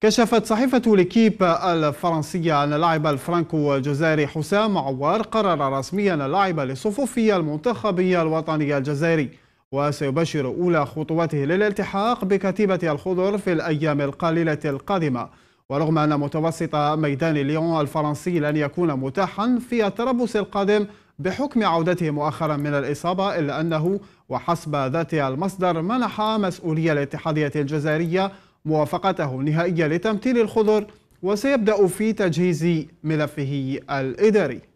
كشفت صحيفة ليكيب الفرنسية أن اللاعب الفرانكو الجزائري حسام عوار قرر رسميا اللعب لصفوفية المنتخبية الوطني الجزائري وسيبشر أولى خطواته للالتحاق بكتيبة الخضر في الأيام القليلة القادمة ورغم أن متوسط ميدان ليون الفرنسي لن يكون متاحا في التربص القادم بحكم عودته مؤخرا من الإصابة إلا أنه وحسب ذات المصدر منح مسؤولية الاتحادية الجزائرية موافقته النهائية لتمثيل الخضر وسيبدأ في تجهيز ملفه الإداري